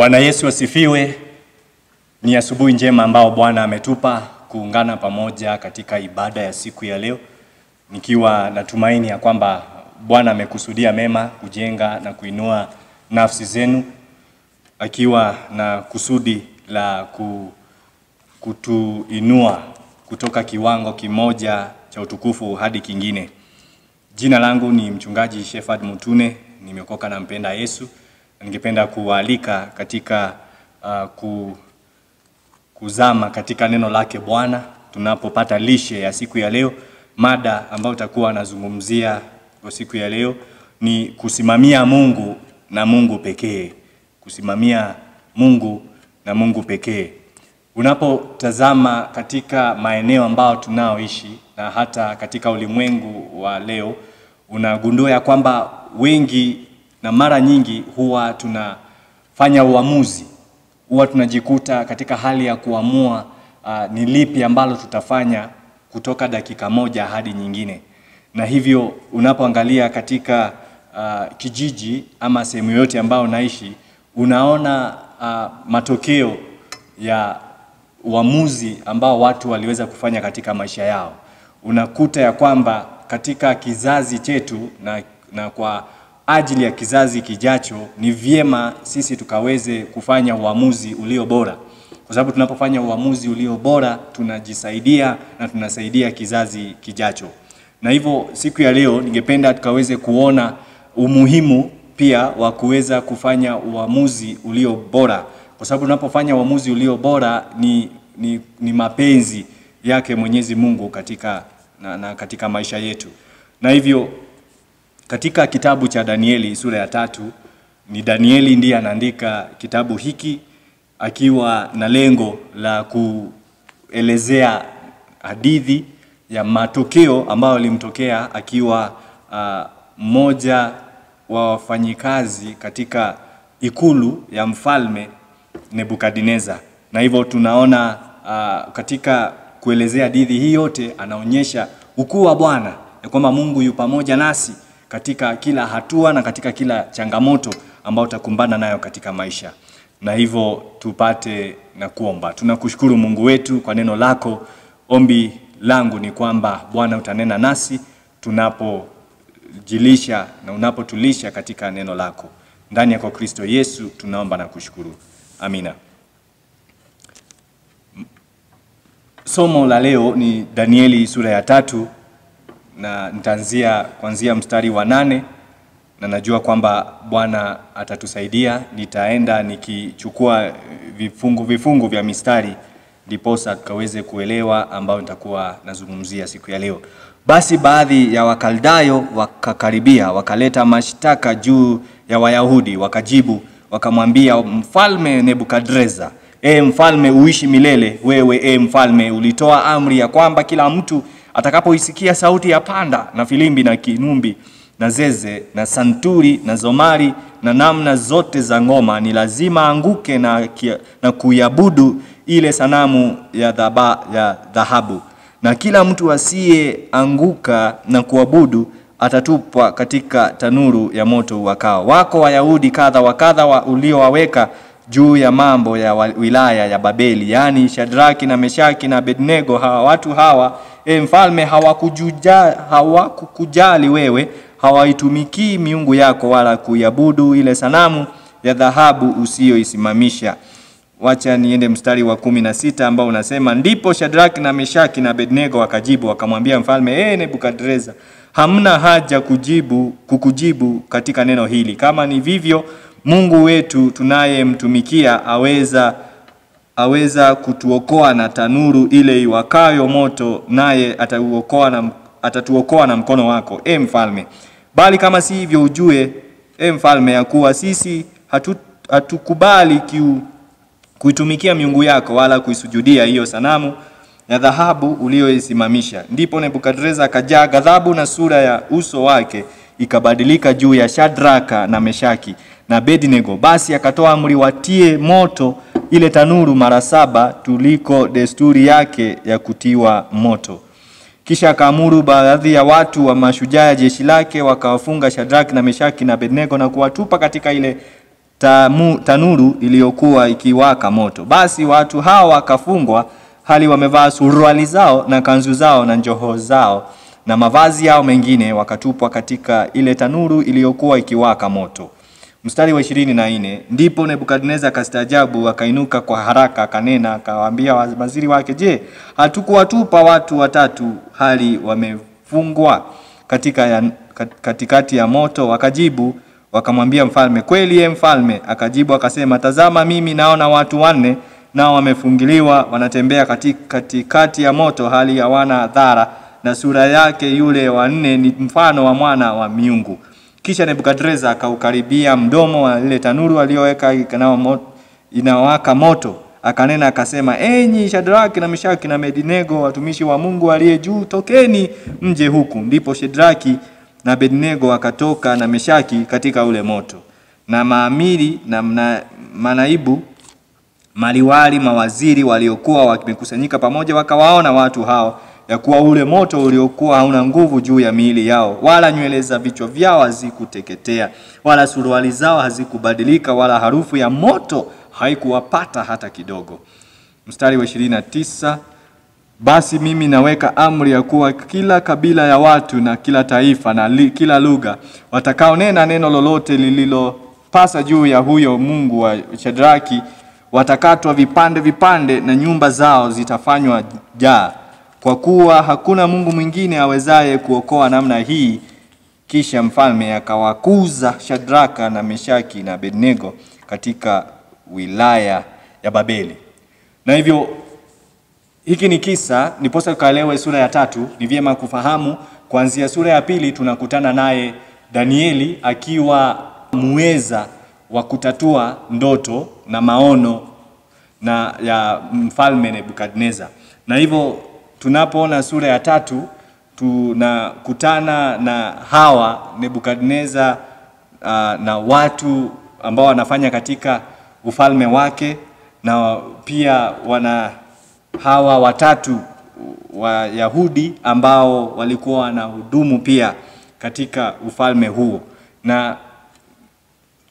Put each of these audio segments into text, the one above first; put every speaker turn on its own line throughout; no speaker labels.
Bwana Yesu asifiwe. Ni asubuhi njema ambao Bwana ametupa kuungana pamoja katika ibada ya siku ya leo, nikiwa natumaini ya kwamba Bwana amekusudia mema kujenga na kuinua nafsi zenu, akiwa na kusudi la kutuinua kutoka kiwango kimoja cha utukufu hadi kingine. Jina langu ni mchungaji Shepherd Mutune, nimeokoka na mpenda Yesu ningependa kuwaalika katika uh, ku, kuzama katika neno lake Bwana tunapopata lishe ya siku ya leo. Mada ambayo utakuwa anazungumzia kwa siku ya leo ni kusimamia Mungu na Mungu pekee, kusimamia Mungu na Mungu pekee. Unapotazama katika maeneo ambayo tunaoishi na hata katika ulimwengu wa leo, unagundua ya kwamba wengi na mara nyingi huwa tunafanya uamuzi, huwa tunajikuta katika hali ya kuamua uh, ni lipi ambalo tutafanya kutoka dakika moja hadi nyingine, na hivyo unapoangalia katika uh, kijiji ama sehemu yoyote ambayo unaishi unaona uh, matokeo ya uamuzi ambao watu waliweza kufanya katika maisha yao. Unakuta ya kwamba katika kizazi chetu na, na kwa ajili ya kizazi kijacho, ni vyema sisi tukaweze kufanya uamuzi ulio bora, kwa sababu tunapofanya uamuzi ulio bora tunajisaidia na tunasaidia kizazi kijacho. Na hivyo siku ya leo ningependa tukaweze kuona umuhimu pia wa kuweza kufanya uamuzi ulio bora, kwa sababu tunapofanya uamuzi ulio bora ni, ni, ni mapenzi yake Mwenyezi Mungu katika, na, na katika maisha yetu na hivyo katika kitabu cha Danieli sura ya tatu ni Danieli ndiye anaandika kitabu hiki akiwa na lengo la kuelezea hadithi ya matokeo ambayo alimtokea akiwa uh, mmoja wa wafanyikazi katika ikulu ya mfalme Nebukadneza. Na hivyo tunaona uh, katika kuelezea hadithi hii yote anaonyesha ukuu wa Bwana ya kwamba Mungu yu pamoja nasi katika kila hatua na katika kila changamoto ambayo utakumbana nayo katika maisha. Na hivyo tupate na kuomba. Tunakushukuru Mungu wetu kwa neno lako. Ombi langu ni kwamba Bwana utanena nasi tunapojilisha na unapotulisha katika neno lako. Ndani ya kwa Kristo Yesu tunaomba na kushukuru. Amina. Somo la leo ni Danieli sura ya tatu na nitaanzia kuanzia mstari wa nane na najua kwamba Bwana atatusaidia. Nitaenda nikichukua vifungu vifungu vya mistari ndiposa tukaweze kuelewa ambayo nitakuwa nazungumzia siku ya leo. Basi baadhi ya Wakaldayo wakakaribia, wakaleta mashtaka juu ya Wayahudi, wakajibu wakamwambia mfalme Nebukadreza, e mfalme uishi milele. Wewe e mfalme, ulitoa amri ya kwamba kila mtu Atakapoisikia sauti ya panda na filimbi na kinumbi na zeze na santuri na zomari na namna zote za ngoma, ni lazima anguke na, na kuiabudu ile sanamu ya, dhaba, ya dhahabu. Na kila mtu asiyeanguka na kuabudu atatupwa katika tanuru ya moto wakao. Wako Wayahudi kadha wa kadha wa uliowaweka juu ya mambo ya wilaya ya Babeli, yaani Shadraki na Meshaki na Abednego. Hawa watu hawa, e mfalme, hawakukujali wewe, hawaitumikii miungu yako wala kuiabudu ile sanamu ya dhahabu usiyoisimamisha. Wacha niende mstari wa kumi na sita ambao unasema, ndipo Shadraki na Meshaki na Abednego wakajibu wakamwambia mfalme, e Nebukadreza, hamna haja kujibu kukujibu katika neno hili. Kama ni vivyo Mungu wetu tunayemtumikia aweza aweza kutuokoa na tanuru ile iwakayo moto, naye atauokoa na atatuokoa na mkono wako, e mfalme. Bali kama si hivyo, ujue e mfalme, ya kuwa sisi hatu, hatukubali kiu, kuitumikia miungu yako wala kuisujudia hiyo sanamu ya dhahabu uliyoisimamisha. Ndipo Nebukadreza akajaa ghadhabu na sura ya uso wake ikabadilika juu ya Shadraka na Meshaki na Abednego, basi akatoa amri watie moto ile tanuru mara saba tuliko desturi yake ya kutiwa moto. Kisha akaamuru baadhi ya watu wa mashujaa ya jeshi lake wakawafunga Shadraki na Meshaki na Abednego na kuwatupa katika ile tamu, tanuru iliyokuwa ikiwaka moto. Basi watu hawa wakafungwa hali wamevaa suruali zao na kanzu zao na njoho zao na mavazi yao mengine, wakatupwa katika ile tanuru iliyokuwa ikiwaka moto. Mstari wa ishirini na nne ndipo Nebukadneza akastaajabu, akainuka kwa haraka, akanena akawaambia waziri wake, je, hatukuwatupa watu watatu hali wamefungwa katika ya, katikati ya moto? Wakajibu wakamwambia mfalme, kweli ye mfalme. Akajibu akasema, tazama, mimi naona watu wanne nao wamefungiliwa, wanatembea katikati ya moto, hali hawana dhara, na sura yake yule wanne ni mfano wa mwana wa miungu. Kisha Nebukadreza akaukaribia mdomo wa lile tanuru aliyoweka inawaka moto, akanena akasema, enyi Shadraki na Meshaki na Abednego, watumishi wa Mungu aliye juu, tokeni mje huku. Ndipo Shadraki na Abednego wakatoka na Meshaki katika ule moto, na maamiri na mna, manaibu maliwali, mawaziri waliokuwa wamekusanyika pamoja, wakawaona watu hao ya kuwa ule moto uliokuwa hauna nguvu juu ya miili yao, wala nywele za vichwa vyao hazikuteketea, wala suruali zao hazikubadilika, wala harufu ya moto haikuwapata hata kidogo. Mstari wa tisa basi mimi naweka amri ya kuwa kila kabila ya watu na kila taifa na li, kila lugha watakaonena neno lolote lililopasa juu ya huyo Mungu wa Shadraki watakatwa vipande vipande, na nyumba zao zitafanywa jaa kwa kuwa hakuna Mungu mwingine awezaye kuokoa namna hii. Kisha mfalme akawakuza Shadraka na Meshaki na Abednego katika wilaya ya Babeli. Na hivyo hiki ni kisa, niposa ukaelewe sura ya tatu. Ni vyema kufahamu kuanzia sura ya pili tunakutana naye Danieli akiwa muweza wa kutatua ndoto na maono na ya mfalme nebukadnezar na hivyo tunapoona sura ya tatu tunakutana na hawa Nebukadneza uh, ah, na watu ambao wanafanya katika ufalme wake, na pia wana hawa watatu Wayahudi ambao walikuwa wanahudumu pia katika ufalme huo, na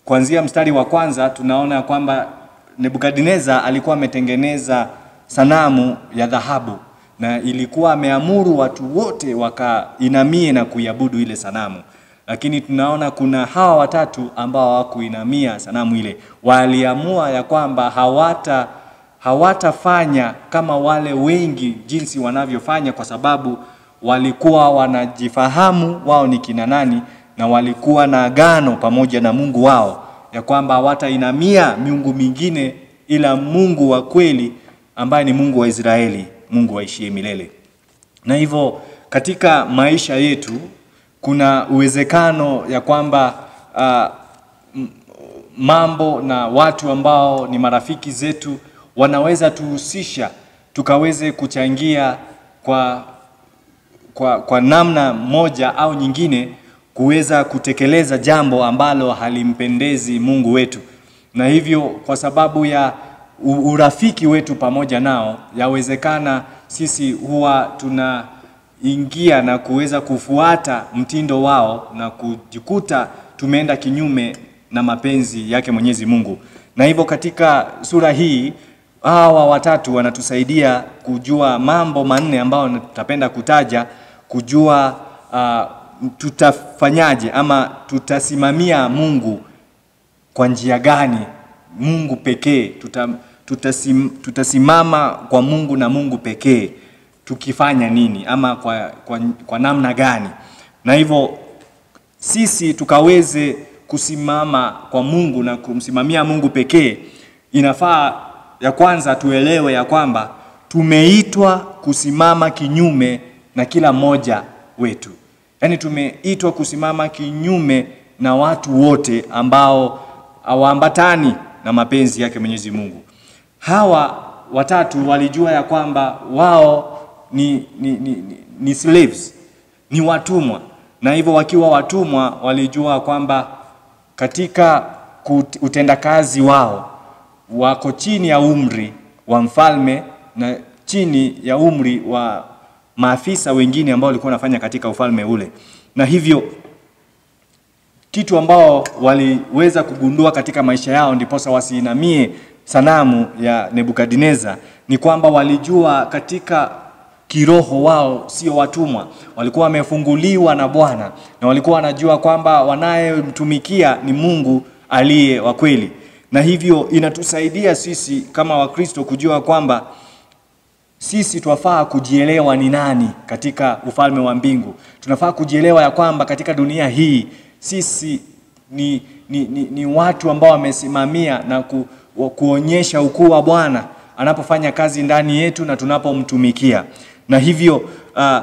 kuanzia mstari wa kwanza tunaona kwamba Nebukadneza alikuwa ametengeneza sanamu ya dhahabu na ilikuwa ameamuru watu wote wakainamie na kuiabudu ile sanamu lakini tunaona kuna hawa watatu ambao hawakuinamia sanamu ile waliamua ya kwamba hawata hawatafanya kama wale wengi jinsi wanavyofanya kwa sababu walikuwa wanajifahamu wao ni kina nani na walikuwa na agano pamoja na Mungu wao ya kwamba hawatainamia miungu mingine ila Mungu wa kweli ambaye ni Mungu wa Israeli Mungu aishie milele. Na hivyo katika maisha yetu kuna uwezekano ya kwamba uh, mambo na watu ambao ni marafiki zetu wanaweza tuhusisha tukaweze kuchangia kwa, kwa, kwa namna moja au nyingine kuweza kutekeleza jambo ambalo halimpendezi Mungu wetu, na hivyo kwa sababu ya urafiki wetu pamoja nao, yawezekana sisi huwa tunaingia na kuweza kufuata mtindo wao na kujikuta tumeenda kinyume na mapenzi yake Mwenyezi Mungu. Na hivyo katika sura hii hawa watatu wanatusaidia kujua mambo manne ambayo tutapenda kutaja, kujua uh, tutafanyaje ama tutasimamia Mungu kwa njia gani, Mungu pekee tuta tutasim, tutasimama kwa Mungu na Mungu pekee tukifanya nini ama kwa, kwa, kwa namna gani, na hivyo sisi tukaweze kusimama kwa Mungu na kumsimamia Mungu pekee, inafaa ya kwanza tuelewe ya kwamba tumeitwa kusimama kinyume na kila mmoja wetu, yaani tumeitwa kusimama kinyume na watu wote ambao hawaambatani na mapenzi yake Mwenyezi Mungu hawa watatu walijua ya kwamba wao ni, ni, ni, ni slaves, ni watumwa, na hivyo wakiwa watumwa walijua kwamba katika utendakazi wao wako chini ya umri wa mfalme na chini ya umri wa maafisa wengine ambao walikuwa wanafanya katika ufalme ule, na hivyo kitu ambao waliweza kugundua katika maisha yao, ndiposa wasiinamie sanamu ya Nebukadneza ni kwamba walijua katika kiroho wao sio watumwa, walikuwa wamefunguliwa na Bwana na walikuwa wanajua kwamba wanayemtumikia ni Mungu aliye wa kweli, na hivyo inatusaidia sisi kama Wakristo kujua kwamba sisi twafaa kujielewa ni nani katika ufalme wa mbingu. Tunafaa kujielewa ya kwamba katika dunia hii sisi ni, ni, ni, ni watu ambao wamesimamia na ku, kuonyesha ukuu wa Bwana anapofanya kazi ndani yetu na tunapomtumikia. Na hivyo uh,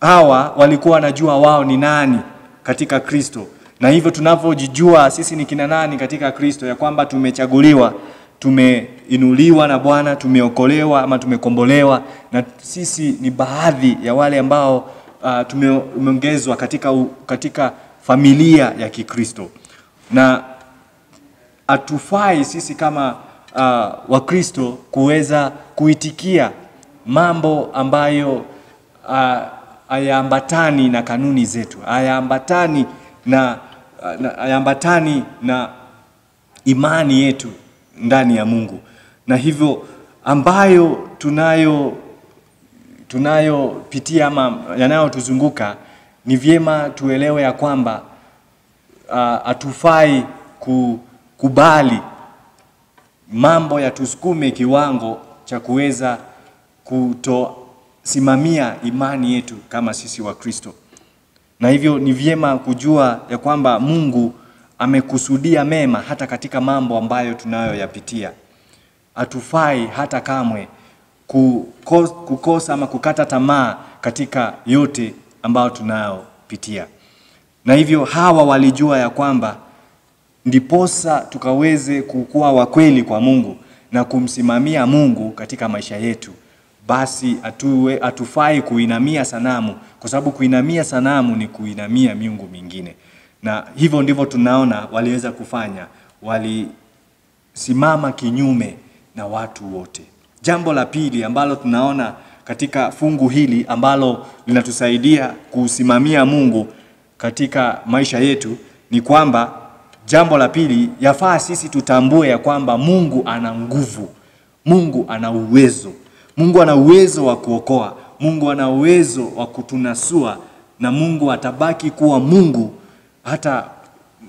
hawa walikuwa wanajua wao ni nani katika Kristo, na hivyo tunavyojijua sisi ni kina nani katika Kristo, ya kwamba tumechaguliwa, tumeinuliwa na Bwana, tumeokolewa ama tumekombolewa, na sisi ni baadhi ya wale ambao uh, tumeongezwa katika, katika familia ya Kikristo na hatufai sisi kama uh, Wakristo kuweza kuitikia mambo ambayo uh, hayaambatani na kanuni zetu, hayaambatani na, uh, na, na imani yetu ndani ya Mungu, na hivyo ambayo tunayo tunayopitia ama yanayotuzunguka ni vyema tuelewe ya kwamba uh, hatufai uh, ku kubali mambo yatusukume kiwango cha kuweza kutosimamia imani yetu kama sisi wa Kristo. Na hivyo ni vyema kujua ya kwamba Mungu amekusudia mema hata katika mambo ambayo tunayoyapitia. Hatufai hata kamwe kukosa ama kukata tamaa katika yote ambayo tunayopitia. Na hivyo hawa walijua ya kwamba ndiposa tukaweze kukuwa wakweli kwa Mungu na kumsimamia Mungu katika maisha yetu. Basi atuwe, atufai kuinamia sanamu, kwa sababu kuinamia sanamu ni kuinamia miungu mingine, na hivyo ndivyo tunaona waliweza kufanya. Walisimama kinyume na watu wote. Jambo la pili ambalo tunaona katika fungu hili ambalo linatusaidia kusimamia Mungu katika maisha yetu ni kwamba Jambo la pili, yafaa sisi tutambue ya kwamba Mungu ana nguvu, Mungu ana uwezo, Mungu ana uwezo wa kuokoa, Mungu ana uwezo wa kutunasua, na Mungu atabaki kuwa Mungu hata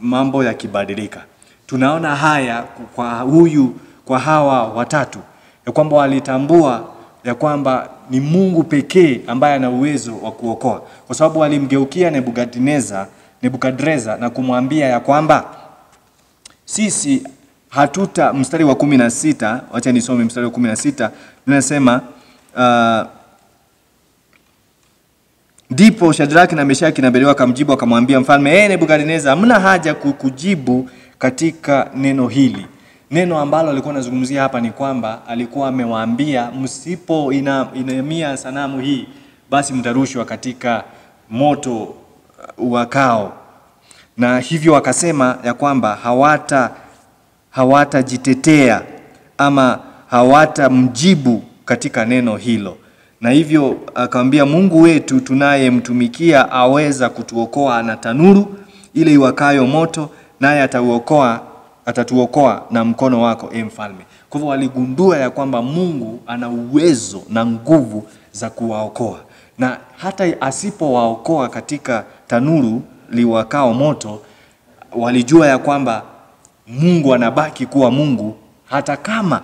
mambo yakibadilika. Tunaona haya kwa huyu, kwa hawa watatu, ya kwamba walitambua ya kwamba ni Mungu pekee ambaye ana uwezo wa kuokoa, kwa sababu alimgeukia Nebukadneza Nebukadreza na kumwambia ya kwamba sisi hatuta, mstari wa kumi na sita, wacha nisome mstari wa kumi na sita, linasema uh, ah, ndipo Shadraki na Meshaki na Abednego akamjibu akamwambia mfalme, ee hey, hamna haja kukujibu katika neno hili. Neno ambalo alikuwa anazungumzia hapa ni kwamba alikuwa amewaambia msipo inamia sanamu hii, basi mtarushwa katika moto uh, wakao na hivyo wakasema ya kwamba hawata hawatajitetea ama hawatamjibu katika neno hilo na hivyo akamwambia Mungu wetu tunayemtumikia aweza kutuokoa na tanuru ile iwakayo moto, naye atauokoa atatuokoa na mkono wako, e mfalme. Kwa hivyo waligundua ya kwamba Mungu ana uwezo na nguvu za kuwaokoa, na hata asipowaokoa katika tanuru liwakao moto walijua ya kwamba Mungu anabaki kuwa Mungu hata kama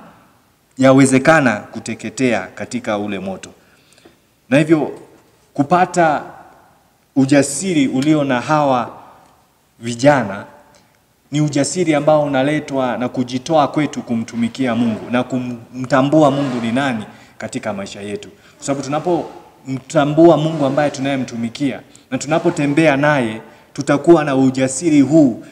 yawezekana kuteketea katika ule moto, na hivyo kupata ujasiri ulio na hawa vijana ni ujasiri ambao unaletwa na kujitoa kwetu kumtumikia Mungu na kumtambua Mungu ni nani katika maisha yetu, kwa sababu tunapo kumtambua Mungu ambaye tunayemtumikia, na tunapotembea naye tutakuwa na ujasiri huu,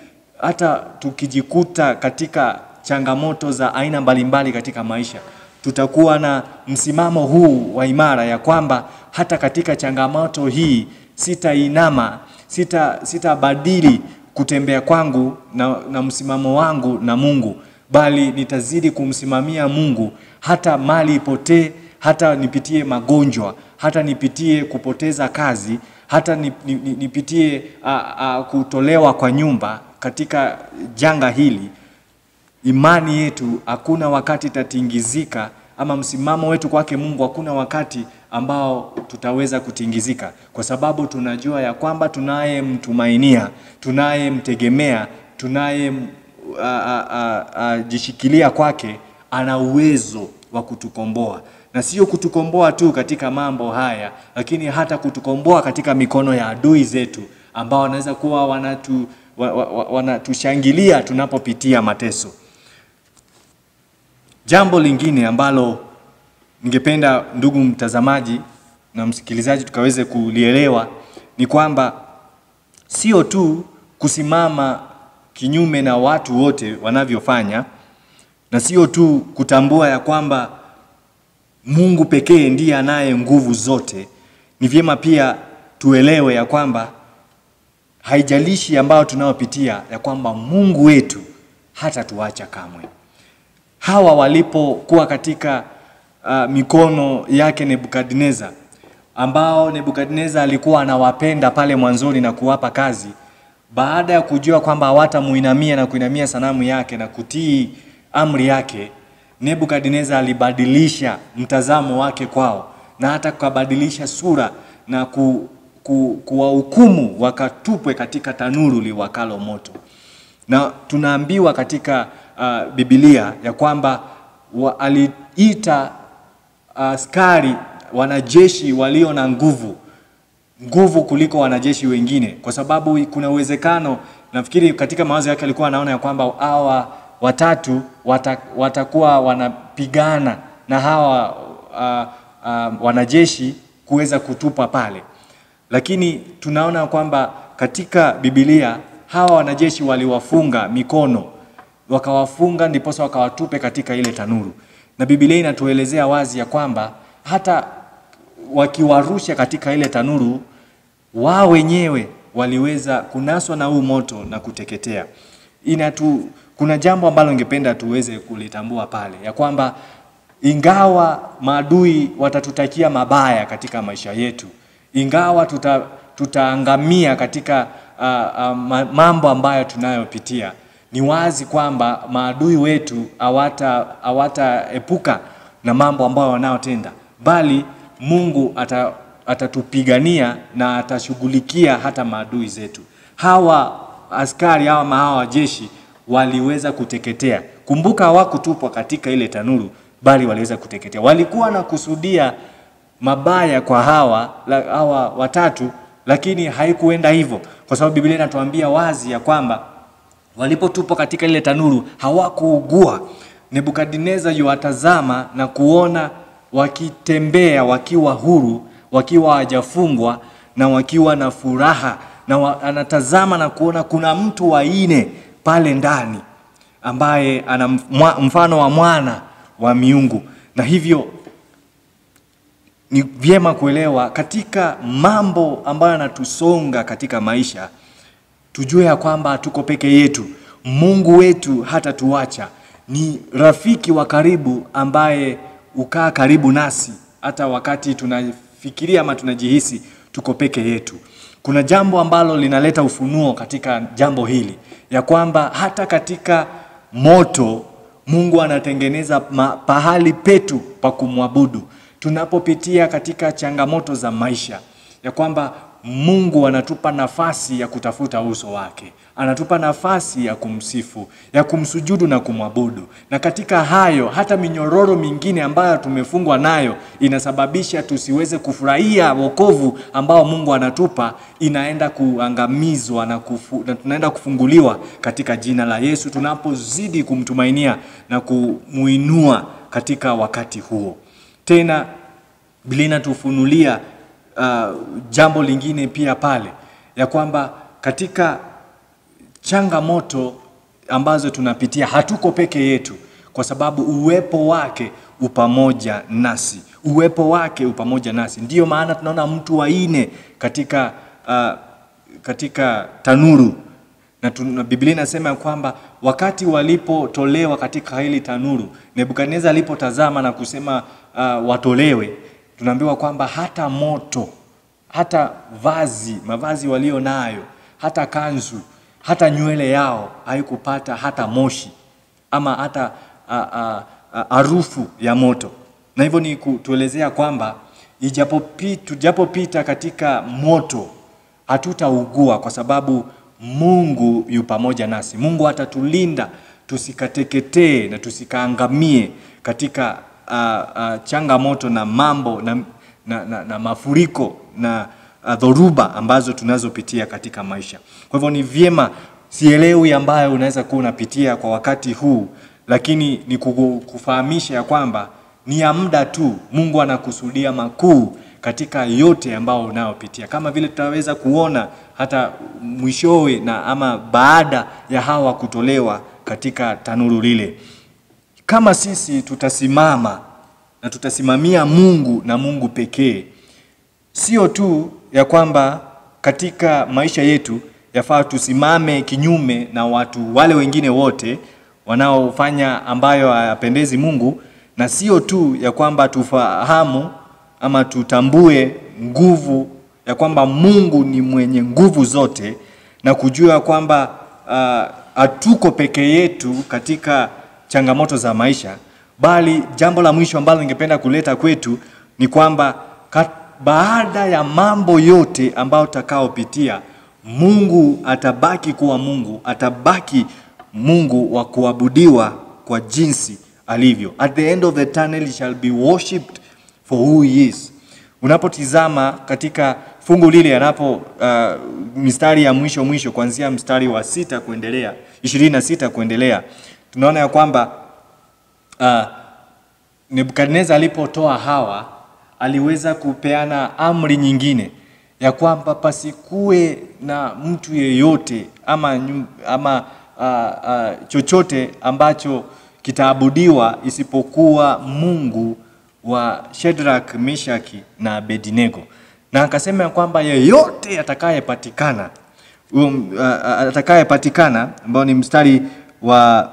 hata tukijikuta katika changamoto za aina mbalimbali katika maisha, tutakuwa na msimamo huu wa imara ya kwamba hata katika changamoto hii sitainama, sita sitabadili kutembea kwangu na, na msimamo wangu na Mungu, bali nitazidi kumsimamia Mungu hata mali ipotee, hata nipitie magonjwa, hata nipitie kupoteza kazi, hata nipitie a, a, kutolewa kwa nyumba katika janga hili, imani yetu hakuna wakati itatingizika, ama msimamo wetu kwake Mungu hakuna wakati ambao tutaweza kutingizika, kwa sababu tunajua ya kwamba tunayemtumainia, tunayemtegemea, jishikilia kwake ana uwezo wa kutukomboa na sio kutukomboa tu katika mambo haya, lakini hata kutukomboa katika mikono ya adui zetu ambao wanaweza kuwa wanatu, wa, wa, wa, wanatushangilia tunapopitia mateso. Jambo lingine ambalo ningependa ndugu mtazamaji na msikilizaji tukaweze kulielewa ni kwamba sio tu kusimama kinyume na watu wote wanavyofanya, na sio tu kutambua ya kwamba Mungu pekee ndiye anaye nguvu zote. Ni vyema pia tuelewe ya kwamba haijalishi ambayo tunayopitia, ya kwamba Mungu wetu hata tuacha kamwe. Hawa walipokuwa katika uh, mikono yake Nebukadneza, ambao Nebukadneza alikuwa anawapenda pale mwanzoni na kuwapa kazi, baada ya kujua kwamba hawatamuinamia na kuinamia sanamu yake na kutii amri yake, Nebukadneza alibadilisha mtazamo wake kwao na hata kabadilisha sura na ku, ku, kuwahukumu wakatupwe katika tanuru liwakalo moto. Na tunaambiwa katika uh, Biblia ya kwamba wa, aliita uh, askari uh, wanajeshi walio na nguvu nguvu kuliko wanajeshi wengine, kwa sababu kuna uwezekano, nafikiri katika mawazo yake alikuwa anaona ya kwamba hawa watatu watakuwa wanapigana na hawa uh, uh, wanajeshi kuweza kutupa pale, lakini tunaona kwamba katika Biblia hawa wanajeshi waliwafunga mikono, wakawafunga ndiposa wakawatupe katika ile tanuru, na Biblia inatuelezea wazi ya kwamba hata wakiwarusha katika ile tanuru, wao wenyewe waliweza kunaswa na huu moto na kuteketea. Inatu kuna jambo ambalo ningependa tuweze kulitambua pale, ya kwamba ingawa maadui watatutakia mabaya katika maisha yetu, ingawa tuta, tutaangamia katika uh, uh, mambo ambayo tunayopitia, ni wazi kwamba maadui wetu hawataepuka na mambo ambayo wanayotenda, bali Mungu ata, atatupigania na atashughulikia hata maadui zetu. Hawa askari hawa mahawa jeshi waliweza kuteketea. Kumbuka, hawakutupwa katika ile tanuru, bali waliweza kuteketea. Walikuwa na kusudia mabaya kwa hawa, la, hawa watatu, lakini haikuenda hivyo, kwa sababu Biblia inatuambia wazi ya kwamba walipotupwa katika ile tanuru hawakuugua. Nebukadneza yuwatazama na kuona wakitembea wakiwa huru, wakiwa hawajafungwa na wakiwa na furaha na wa, anatazama na kuona kuna mtu wa nne pale ndani ambaye ana mfano wa mwana wa miungu na hivyo ni vyema kuelewa katika mambo ambayo yanatusonga katika maisha tujue ya kwamba tuko peke yetu mungu wetu hata tuacha ni rafiki wa karibu ambaye hukaa karibu nasi hata wakati tunafikiria ama tunajihisi tuko peke yetu kuna jambo ambalo linaleta ufunuo katika jambo hili ya kwamba hata katika moto Mungu anatengeneza pahali petu pa kumwabudu. Tunapopitia katika changamoto za maisha ya kwamba Mungu anatupa nafasi ya kutafuta uso wake, anatupa nafasi ya kumsifu, ya kumsujudu na kumwabudu. Na katika hayo, hata minyororo mingine ambayo tumefungwa nayo inasababisha tusiweze kufurahia wokovu ambao Mungu anatupa, inaenda kuangamizwa na, kufu, na tunaenda kufunguliwa katika jina la Yesu tunapozidi kumtumainia na kumuinua katika wakati huo. Tena Biblia inatufunulia uh, jambo lingine pia pale ya kwamba katika changamoto ambazo tunapitia hatuko peke yetu, kwa sababu uwepo wake upamoja nasi, uwepo wake upamoja nasi. Ndiyo maana tunaona mtu waine katika, uh, katika tanuru na tuna, Biblia inasema kwamba wakati walipotolewa katika hili tanuru, nebukadnezar alipotazama na kusema uh, watolewe, tunaambiwa kwamba hata moto, hata vazi, mavazi walio nayo, hata kanzu, hata nywele yao haikupata hata moshi ama hata harufu ya moto. Na hivyo ni kutuelezea kwamba tujapopita katika moto hatutaugua kwa sababu Mungu yu pamoja nasi. Mungu atatulinda tusikateketee na tusikaangamie katika uh, uh, changamoto na mambo na, na, na, na mafuriko na uh, dhoruba ambazo tunazopitia katika maisha. Kwa hivyo ni vyema, sielewi ambayo unaweza kuwa unapitia kwa wakati huu, lakini ni kufahamisha ya kwamba ni ya muda tu. Mungu anakusudia makuu katika yote ambao unayopitia, kama vile tutaweza kuona hata mwishowe na ama baada ya hawa kutolewa katika tanuru lile. Kama sisi tutasimama na tutasimamia Mungu na Mungu pekee, sio tu ya kwamba katika maisha yetu yafaa tusimame kinyume na watu wale wengine wote wanaofanya ambayo hayapendezi Mungu, na sio tu ya kwamba tufahamu ama tutambue nguvu ya kwamba Mungu ni mwenye nguvu zote na kujua kwamba ah, hatuko uh, peke yetu katika changamoto za maisha, bali jambo la mwisho ambalo ningependa kuleta kwetu ni kwamba baada ya mambo yote ambayo utakaopitia, Mungu atabaki kuwa Mungu, atabaki Mungu wa kuabudiwa kwa jinsi alivyo. At the end of the tunnel he shall be worshipped for who he is. Unapotizama katika fungu lile anapo uh, mistari ya mwisho mwisho kuanzia mstari wa sita kuendelea 26 kuendelea tunaona ya kwamba uh, Nebukadnezar alipotoa Hawa aliweza kupeana amri nyingine ya kwamba pasikuwe na mtu yeyote ama, ama uh, uh, chochote ambacho kitaabudiwa isipokuwa Mungu wa Shedrak, Meshaki na Abednego, na akasema ya kwamba yeyote atakayepatikana um, uh, uh atakayepatikana ambao ni mstari wa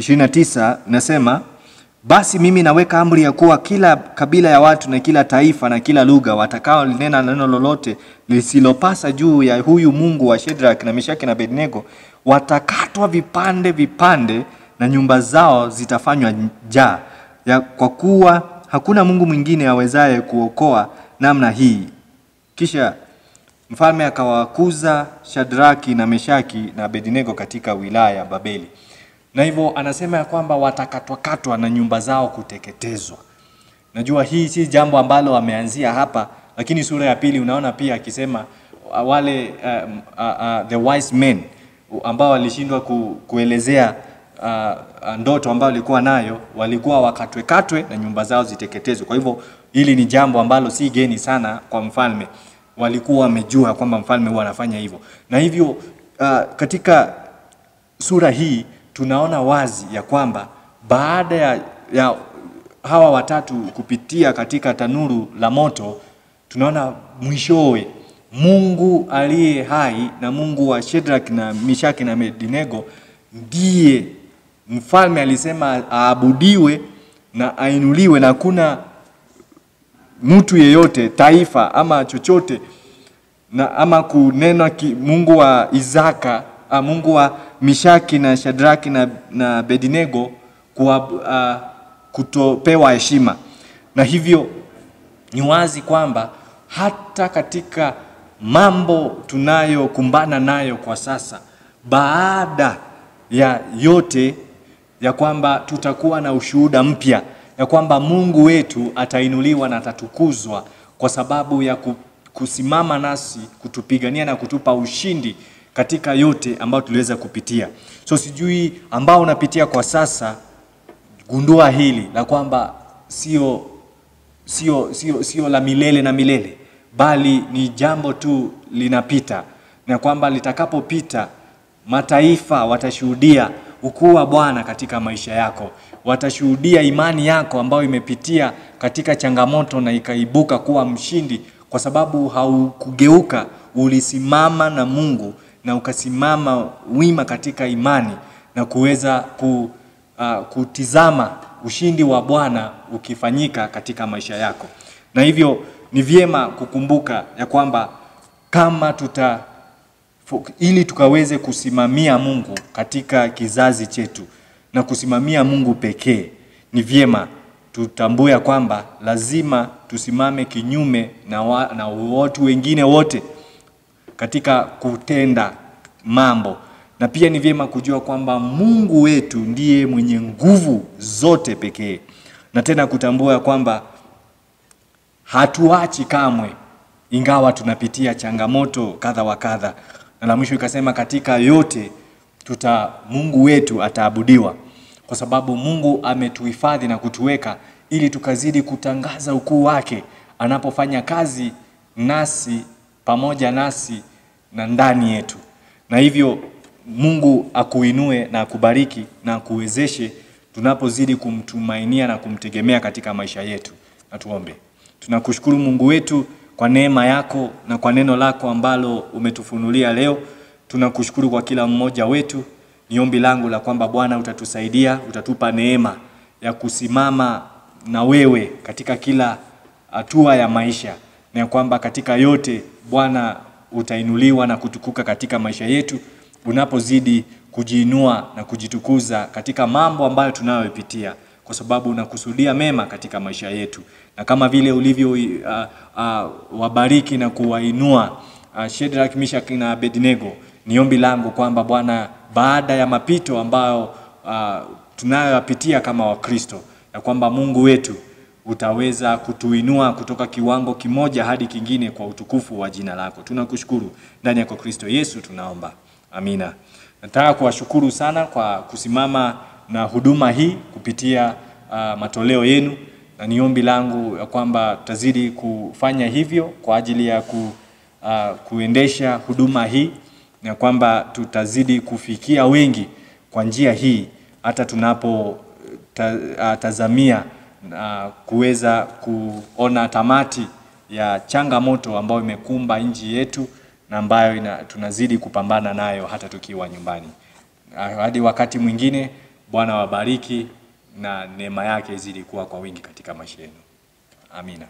29 nasema basi mimi naweka amri ya kuwa kila kabila ya watu na kila taifa na kila lugha watakao linena neno lolote lisilopasa juu ya huyu Mungu wa Shedrak na Meshaki na Abednego watakatwa vipande vipande na nyumba zao zitafanywa njaa, kwa kuwa hakuna Mungu mwingine awezaye kuokoa namna hii. Kisha mfalme akawakuza Shadraki na Meshaki na Abednego katika wilaya ya Babeli na hivyo anasema ya kwamba watakatwakatwa na nyumba zao kuteketezwa. Najua hii si jambo ambalo ameanzia hapa, lakini sura ya pili unaona pia akisema uh, wale uh, uh, uh, the wise men ambao walishindwa ku, kuelezea uh, uh, ndoto ambayo walikuwa nayo, walikuwa wakatwekatwe na nyumba zao ziteketezwe. Kwa hivyo hili ni jambo ambalo si geni sana kwa mfalme, walikuwa wamejua kwamba mfalme huwa anafanya hivyo, na hivyo uh, katika sura hii tunaona wazi ya kwamba baada ya, ya hawa watatu kupitia katika tanuru la moto, tunaona mwishowe Mungu aliye hai na Mungu wa shedrak na Mishaki na Abednego ndiye mfalme alisema aabudiwe na ainuliwe, na kuna mtu yeyote taifa ama chochote na ama kunena ki, Mungu wa Isaka uh, Mungu wa Mishaki na Shadraki na, na Bedinego kwa uh, ah, kutopewa heshima, na hivyo ni wazi kwamba hata katika mambo tunayokumbana nayo kwa sasa, baada ya yote, ya kwamba tutakuwa na ushuhuda mpya ya kwamba Mungu wetu atainuliwa na atatukuzwa kwa sababu ya kusimama nasi, kutupigania na kutupa ushindi katika yote ambayo tuliweza kupitia. So sijui ambao unapitia kwa sasa, gundua hili la kwamba sio sio sio sio la milele na milele, bali ni jambo tu linapita, na kwamba litakapopita mataifa watashuhudia ukuu wa Bwana katika maisha yako, watashuhudia imani yako ambayo imepitia katika changamoto na ikaibuka kuwa mshindi, kwa sababu haukugeuka, ulisimama na Mungu na ukasimama wima katika imani na kuweza ku, uh, kutizama ushindi wa Bwana ukifanyika katika maisha yako. Na hivyo ni vyema kukumbuka ya kwamba kama tuta ili tukaweze kusimamia Mungu katika kizazi chetu na kusimamia Mungu pekee, ni vyema tutambue kwamba lazima tusimame kinyume na, wa, na watu wengine wote katika kutenda mambo, na pia ni vyema kujua kwamba Mungu wetu ndiye mwenye nguvu zote pekee, na tena kutambua kwamba hatuachi kamwe, ingawa tunapitia changamoto kadha wa kadha. Na la mwisho ikasema, katika yote tuta Mungu wetu ataabudiwa, kwa sababu Mungu ametuhifadhi na kutuweka ili tukazidi kutangaza ukuu wake anapofanya kazi nasi pamoja nasi na ndani yetu, na hivyo Mungu akuinue na akubariki na akuwezeshe tunapozidi kumtumainia na kumtegemea katika maisha yetu. Na tuombe. Tunakushukuru Mungu wetu kwa neema yako na kwa neno lako ambalo umetufunulia leo. Tunakushukuru kwa kila mmoja wetu. Ni ombi langu la kwamba Bwana utatusaidia, utatupa neema ya kusimama na wewe katika kila hatua ya maisha, na kwamba katika yote Bwana utainuliwa na kutukuka katika maisha yetu unapozidi kujiinua na kujitukuza katika mambo ambayo tunayopitia kwa sababu unakusudia mema katika maisha yetu na kama vile ulivyo uh, uh, wabariki na kuwainua uh, Shadrach, Meshach na Abednego ni ombi langu kwamba Bwana baada ya mapito ambayo uh, tunayoyapitia kama Wakristo na kwamba Mungu wetu utaweza kutuinua kutoka kiwango kimoja hadi kingine kwa utukufu wa jina lako. Tunakushukuru ndani yako Kristo Yesu tunaomba, amina. Nataka kuwashukuru sana kwa kusimama na huduma hii kupitia uh, matoleo yenu, na ni ombi langu ya kwamba tutazidi kufanya hivyo kwa ajili ya ku, uh, kuendesha huduma hii na kwamba tutazidi kufikia wengi kwa njia hii hata tunapotazamia uh, ta, uh, na kuweza kuona tamati ya changamoto ambayo imekumba nchi yetu na ambayo ina, tunazidi kupambana nayo hata tukiwa nyumbani. Hadi wakati mwingine, Bwana wabariki na neema yake izidi kuwa kwa wingi katika maisha yenu. Amina.